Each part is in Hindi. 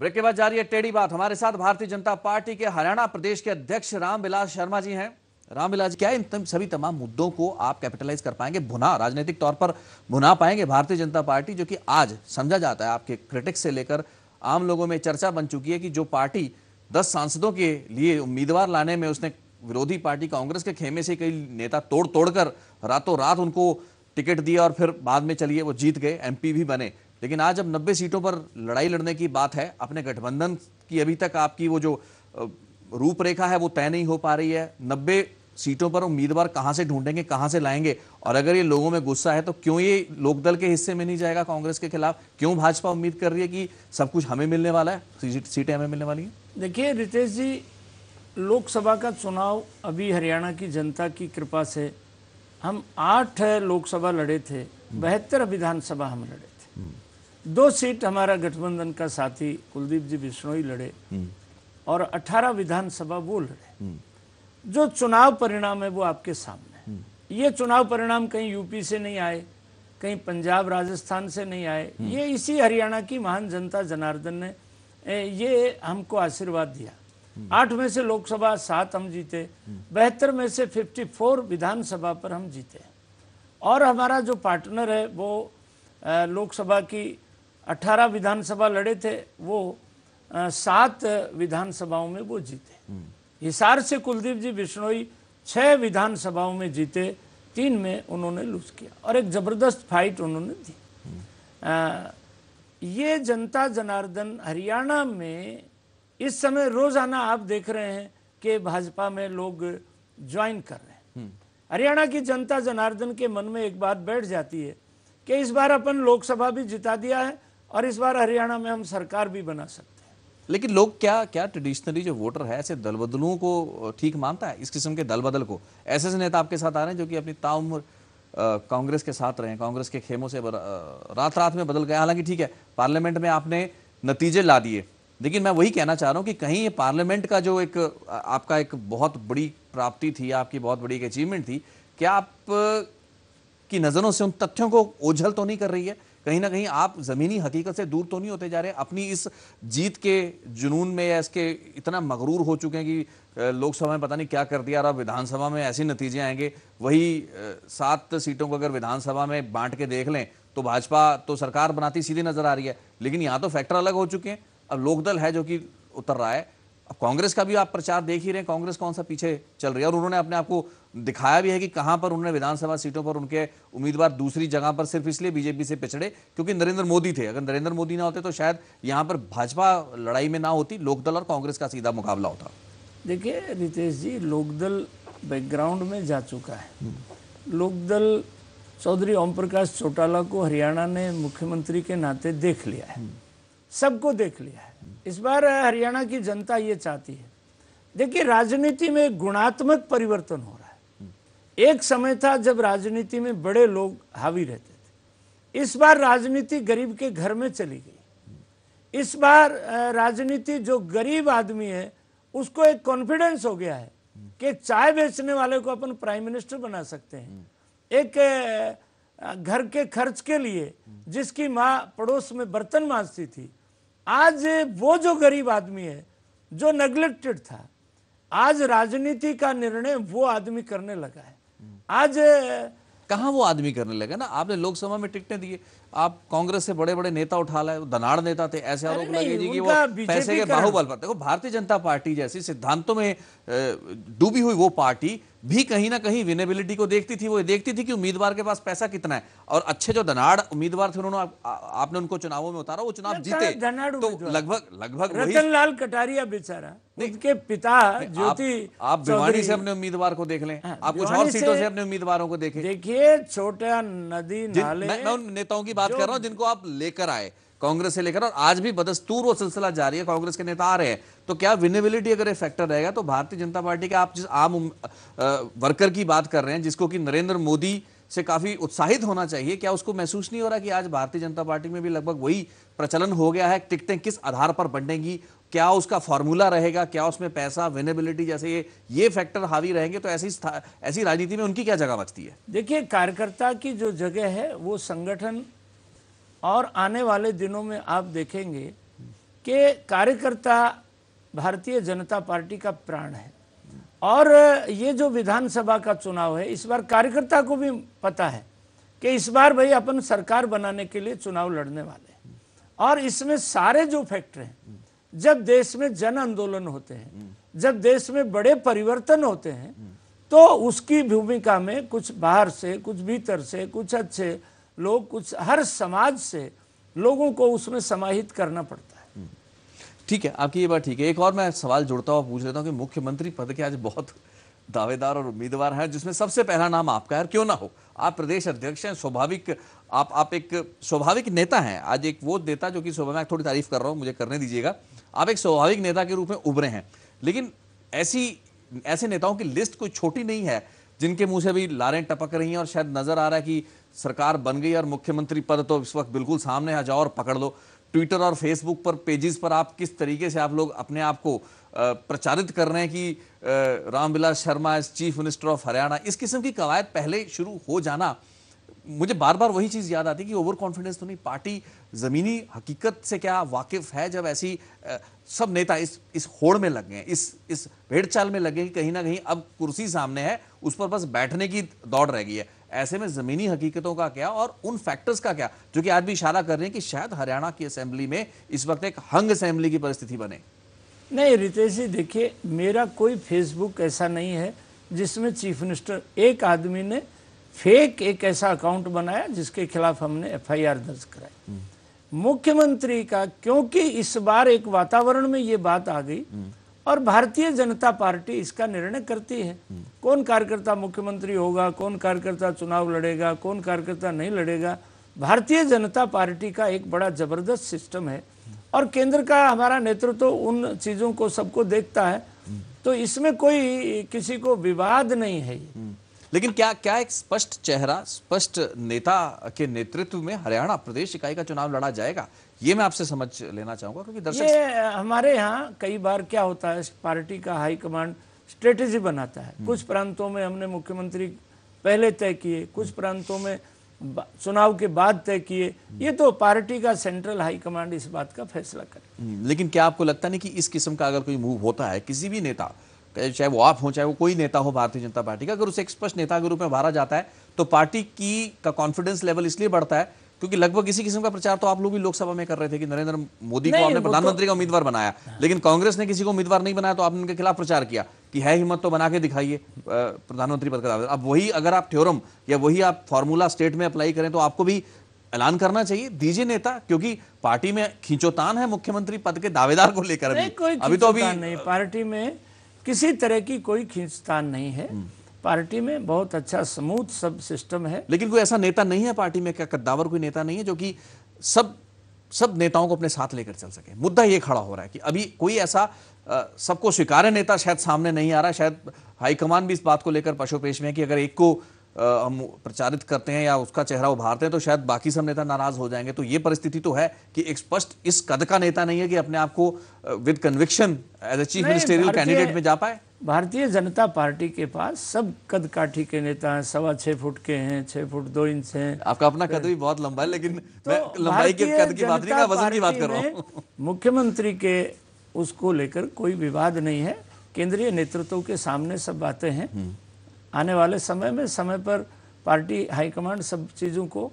ब्रेक के बाद जारी है टेढ़ी बात हमारे साथ भारतीय जनता पार्टी के हरियाणा प्रदेश के अध्यक्ष रामविलास शर्मा जी हैं रामविलास क्या इन सभी तमाम मुद्दों को आप कैपिटलाइज कर पाएंगे भुना राजनीतिक तौर पर भुना पाएंगे भारतीय जनता पार्टी जो कि आज समझा जाता है आपके क्रिटिक्स से लेकर आम लोगों में चर्चा बन चुकी है कि जो पार्टी दस सांसदों के लिए उम्मीदवार लाने में उसने विरोधी पार्टी कांग्रेस के खेमे से कई नेता तोड़ तोड़कर रातों रात उनको टिकट दिया और फिर बाद में चलिए वो जीत गए एमपी भी बने लेकिन आज अब 90 सीटों पर लड़ाई लड़ने की बात है अपने गठबंधन की अभी तक आपकी वो जो रूपरेखा है वो तय नहीं हो पा रही है नब्बे सीटों पर उम्मीदवार कहां से ढूंढेंगे कहां से लाएंगे और अगर ये लोगों में गुस्सा है तो क्यों ये लोकदल के हिस्से में नहीं जाएगा कांग्रेस के खिलाफ क्यों भाजपा उम्मीद कर रही है कि सब कुछ हमें मिलने वाला है सीटें हमें मिलने वाली हैं देखिए रितेश जी लोकसभा का चुनाव अभी हरियाणा की जनता की कृपा से हम आठ लोकसभा लड़े थे हम्म। बहत्तर विधानसभा हम लड़े थे हम्म। दो सीट हमारा गठबंधन का साथी कुलदीप जी बिश्नोई लड़े हम्म। और 18 विधानसभा वो लड़े हम्म। जो चुनाव परिणाम है वो आपके सामने हम्म। ये चुनाव परिणाम कहीं यूपी से नहीं आए कहीं पंजाब राजस्थान से नहीं आए ये इसी हरियाणा की महान जनता जनार्दन ने ये हमको आशीर्वाद दिया आठ में से लोकसभा सात हम जीते बहत्तर में से 54 विधानसभा पर हम जीते और हमारा जो पार्टनर है वो लोकसभा की अट्ठारह विधानसभा लड़े थे वो सात विधानसभाओं में वो जीते हम्म। हिसार से कुलदीप जी बिश्नोई छह विधानसभाओं में जीते तीन में उन्होंने लूज किया और एक ज़बरदस्त फाइट उन्होंने दी आ, हम्म। ये जनता जनार्दन हरियाणा में इस समय रोज़ाना आप देख रहे हैं कि भाजपा में लोग ज्वाइन कर रहे हैं हम्म। हरियाणा की जनता जनार्दन के मन में एक बात बैठ जाती है कि इस बार अपन लोकसभा भी जिता दिया है और इस बार हरियाणा में हम सरकार भी बना सकते हैं लेकिन लोग क्या क्या ट्रेडिशनली जो वोटर है ऐसे दल बदलों को ठीक मानता है इस किस्म के दल बदल को ऐसे ऐसे नेता आपके साथ आ रहे हैं जो कि अपनी ताउम्र कांग्रेस के साथ रहे कांग्रेस के खेमों से रात रात में बदल गए हालांकि ठीक है पार्लियामेंट में आपने नतीजे ला दिए लेकिन मैं वही कहना चाह रहा हूँ कि कहीं ये पार्लियामेंट का जो एक आपका एक बहुत बड़ी प्राप्ति थी आपकी बहुत बड़ी एक अचीवमेंट थी क्या आप की नज़रों से उन तथ्यों को ओझल तो नहीं कर रही है कहीं ना कहीं आप ज़मीनी हकीकत से दूर तो नहीं होते जा रहे अपनी इस जीत के जुनून में या इसके इतना मगरूर हो चुके हैं कि लोकसभा में पता नहीं क्या कर दिया और विधानसभा में ऐसे नतीजे आएंगे वही सात सीटों को अगर विधानसभा में बांट के देख लें तो भाजपा तो सरकार बनाती सीधी नज़र आ रही है लेकिन यहाँ तो फैक्टर अलग हो चुके हैं अब लोकदल है जो कि उतर रहा है अब कांग्रेस का भी आप प्रचार देख ही रहे हैं कांग्रेस कौन सा पीछे चल रही है और उन्होंने अपने आप को दिखाया भी है कि कहां पर उन्होंने विधानसभा सीटों पर उनके उम्मीदवार दूसरी जगह पर सिर्फ इसलिए बीजेपी से पिछड़े क्योंकि नरेंद्र मोदी थे अगर नरेंद्र मोदी ना होते तो शायद यहाँ पर भाजपा लड़ाई में ना होती लोकदल और कांग्रेस का सीधा मुकाबला होता देखिए रितेश जी लोकदल बैकग्राउंड में जा चुका है हम्म। लोकदल चौधरी ओम प्रकाश चौटाला को हरियाणा ने मुख्यमंत्री के नाते देख लिया है हम्म। सबको देख लिया है इस बार हरियाणा की जनता ये चाहती है देखिए राजनीति में गुणात्मक परिवर्तन हो रहा है एक समय था जब राजनीति में बड़े लोग हावी रहते थे इस बार राजनीति गरीब के घर में चली गई इस बार राजनीति जो गरीब आदमी है उसको एक कॉन्फिडेंस हो गया है कि चाय बेचने वाले को अपन प्राइम मिनिस्टर बना सकते हैं एक घर के खर्च के लिए जिसकी माँ पड़ोस में बर्तन मांजती थी आज वो जो गरीब आदमी है जो नेग्लेक्टेड था आज राजनीति का निर्णय वो आदमी करने लगा है आज कहा वो आदमी करने लगा ना आपने लोकसभा में टिकटें दिए आप कांग्रेस से बड़े बड़े नेता उठा लाए दनाड़ नेता थे ऐसे आरोप लगे जी कि वो पैसे के बाहुबल पर देखो भारतीय जनता पार्टी जैसी सिद्धांतों में डूबी हुई वो पार्टी भी कहीं ना कहीं विनेबिलिटी को देखती थी वो देखती थी कि उम्मीदवार के पास पैसा कितना है और अच्छे जो धनाड़ उम्मीदवार थे उन्होंने आपने उनको चुनावों में उतारा वो चुनाव जीते तो लगभग लगभग रतन लाल कटारिया बेचारा उनके पिता ज्योति आप भिवानी से अपने उम्मीदवार को देख लें हाँ, आप कुछ और सीटों से अपने उम्मीदवारों को देखें देखिए छोटा नदी नाले मैं उन नेताओं की बात बात कर रहा हूं जिनको आप लेकर आए कांग्रेस से लेकर और आज भी बदस्तूर वो सिलसिला जारी है कांग्रेस के नेता आ रहे हैं तो क्या विनेबिलिटी अगर फैक्टर रहेगा तो भारतीय जनता पार्टी के आप जिस आम वर्कर की बात कर रहे हैं जिसको कि नरेंद्र मोदी से काफी उत्साहित होना चाहिए क्या उसको महसूस नहीं हो रहा कि आज भारतीय जनता पार्टी में भी लगभग वही प्रचलन हो गया है टिकटें किस आधार पर बंटेंगी क्या उसका फॉर्मूला रहेगा क्या उसमें पैसा विनेबिलिटी जैसे ये ये फैक्टर हावी रहेंगे तो ऐसी ऐसी राजनीति में उनकी क्या जगह बचती है देखिए कार्यकर्ता की जो जगह है वो संगठन और आने वाले दिनों में आप देखेंगे कि कार्यकर्ता भारतीय जनता पार्टी का प्राण है और ये जो विधानसभा का चुनाव है इस बार कार्यकर्ता को भी पता है कि इस बार भाई अपन सरकार बनाने के लिए चुनाव लड़ने वाले हैं और इसमें सारे जो फैक्टर हैं जब देश में जन आंदोलन होते हैं जब देश में बड़े परिवर्तन होते हैं तो उसकी भूमिका में कुछ बाहर से कुछ भीतर से कुछ अच्छे लोग कुछ हर समाज से लोगों को उसमें समाहित करना पड़ता है हम्म। ठीक है आपकी ये बात ठीक है एक और मैं सवाल जुड़ता हुआ पूछ लेता हूँ कि मुख्यमंत्री पद के आज बहुत दावेदार और उम्मीदवार हैं जिसमें सबसे पहला नाम आपका है क्यों ना हो आप प्रदेश अध्यक्ष हैं स्वाभाविक आप आप एक स्वाभाविक नेता हैं आज एक वो नेता जो कि मैं थोड़ी तारीफ कर रहा हूँ मुझे करने दीजिएगा आप एक स्वाभाविक नेता के रूप में उभरे हैं लेकिन ऐसी ऐसे नेताओं की लिस्ट कोई छोटी नहीं है जिनके मुंह से अभी लारें टपक रही हैं और शायद नजर आ रहा है कि सरकार बन गई और मुख्यमंत्री पद तो इस वक्त बिल्कुल सामने आ जाओ और पकड़ लो ट्विटर और फेसबुक पर पेजेस पर आप किस तरीके से आप लोग अपने आप को प्रचारित कर रहे हैं कि Ramvilas Sharma is chief minister of Haryana इस किस्म की कवायद पहले शुरू हो जाना मुझे बार बार वही चीज़ याद आती कि ओवर कॉन्फिडेंस तो नहीं पार्टी ज़मीनी हकीकत से क्या वाकिफ है जब ऐसी सब नेता इस इस होड़ में लग गए इस इस भेड़चाल में लगे कि कहीं ना कहीं अब कुर्सी सामने है उस पर बस बैठने की दौड़ रह गई है ऐसे में ज़मीनी हकीकतों का क्या और उन फैक्टर्स का क्या जो कि आज भी इशारा कर रहे हैं कि शायद हरियाणा की असेंबली में इस वक्त एक हंग असेंबली की परिस्थिति बने नहीं रितेश जी देखिए मेरा कोई फेसबुक ऐसा नहीं है जिसमें चीफ मिनिस्टर एक आदमी ने फेक एक ऐसा अकाउंट बनाया जिसके खिलाफ हमने एफआईआर दर्ज कराई हम्म। मुख्यमंत्री का क्योंकि इस बार एक वातावरण में ये बात आ गई हम्म। और भारतीय जनता पार्टी इसका निर्णय करती है कौन कार्यकर्ता मुख्यमंत्री होगा कौन कार्यकर्ता चुनाव लड़ेगा कौन कार्यकर्ता नहीं लड़ेगा भारतीय जनता पार्टी का एक बड़ा जबरदस्त सिस्टम है और केंद्र का हमारा नेतृत्व तो उन चीज़ों को सबको देखता है तो इसमें कोई किसी को विवाद नहीं है लेकिन क्या क्या एक स्पष्ट चेहरा स्पष्ट नेता के नेतृत्व में हरियाणा प्रदेश इकाई का चुनाव लड़ा जाएगा ये मैं आपसे समझ लेना चाहूंगा क्योंकि दर्शक ये हमारे यहाँ कई बार क्या होता है पार्टी का हाईकमांड स्ट्रेटेजी बनाता है कुछ हम्म। प्रांतों में हमने मुख्यमंत्री पहले तय किए कुछ प्रांतों में चुनाव के बाद तय किए हम्म। ये तो पार्टी का सेंट्रल हाईकमांड इस बात का फैसला करे हम्म, लेकिन क्या आपको लगता नहीं कि इस किस्म का अगर कोई मूव होता है किसी भी नेता चाहे वो आप हो चाहे वो कोई नेता हो भारतीय जनता पार्टी का अगर उसे एक स्पष्ट नेता के रूप में उभारा जाता है तो पार्टी की का कॉन्फिडेंस लेवल इसलिए बढ़ता है क्योंकि लगभग किसी किस्म का प्रचार तो आप लोग भी लोकसभा में कर रहे थे कि नरेंद्र मोदी को आपने तो- प्रधानमंत्री तो... का उम्मीदवार बनाया हाँ। लेकिन कांग्रेस ने किसी को उम्मीदवार नहीं बनाया तो आपने उनके खिलाफ प्रचार किया कि है हिम्मत तो बना के दिखाइए प्रधानमंत्री पद का अब वही अगर आप थ्योरम या वही आप फॉर्मूला स्टेट में अप्लाई करें तो आपको भी ऐलान करना चाहिए दीजिए नेता क्योंकि पार्टी में खींचोतान है मुख्यमंत्री पद के दावेदार को लेकर अभी तो अभी नहीं पार्टी में किसी तरह की कोई खींचतान नहीं है हम्म। पार्टी में बहुत अच्छा स्मूथ सब सिस्टम है लेकिन कोई ऐसा नेता नहीं है पार्टी में क्या कद्दावर कोई नेता नहीं है जो कि सब सब नेताओं को अपने साथ लेकर चल सके मुद्दा ये खड़ा हो रहा है कि अभी कोई ऐसा सबको स्वीकार्य नेता शायद सामने नहीं आ रहा शायद हाईकमान भी इस बात को लेकर पशुपेश में है कि अगर एक को हम प्रचारित करते हैं या उसका चेहरा उभारते हैं तो शायद बाकी सब नेता नाराज हो जाएंगे तो ये परिस्थिति तो है कि एक स्पष्ट इस कद का नेता नहीं है कि अपने आप को with conviction as a chief ministerial candidate में जा पाए भारतीय जनता पार्टी के पास सब कद काठी के नेता हैं सवा छह फुट के हैं छह फुट दो इंच हैं आपका अपना कद भी बहुत लंबा है लेकिन तो मैं लंबाई के कद की बात नहीं वजन की बात कर रहा हूँ मुख्यमंत्री के उसको लेकर कोई विवाद नहीं है केंद्रीय नेतृत्व के सामने सब बातें हैं हम्म। आने वाले समय में समय पर पार्टी हाईकमांड सब चीज़ों को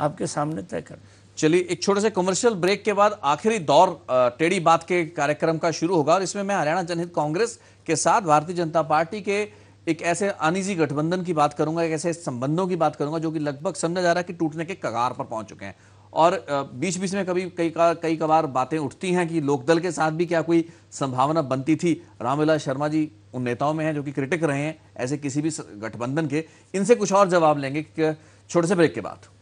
आपके सामने तय कर चलिए एक छोटे से कमर्शियल ब्रेक के बाद आखिरी दौर टेढ़ी बात के कार्यक्रम का शुरू होगा और इसमें मैं हरियाणा जनहित कांग्रेस के साथ भारतीय जनता पार्टी के एक ऐसे अनिजी गठबंधन की बात करूंगा एक ऐसे संबंधों की बात करूंगा जो कि लगभग समझा जा रहा है कि टूटने के कगार पर पहुंच चुके हैं और बीच बीच में कभी कई का कई कबार बातें उठती हैं कि लोकदल के साथ भी क्या कोई संभावना बनती थी रामविलास शर्मा जी उन नेताओं में हैं जो कि क्रिटिक रहे हैं ऐसे किसी भी गठबंधन के इनसे कुछ और जवाब लेंगे छोटे से ब्रेक के बाद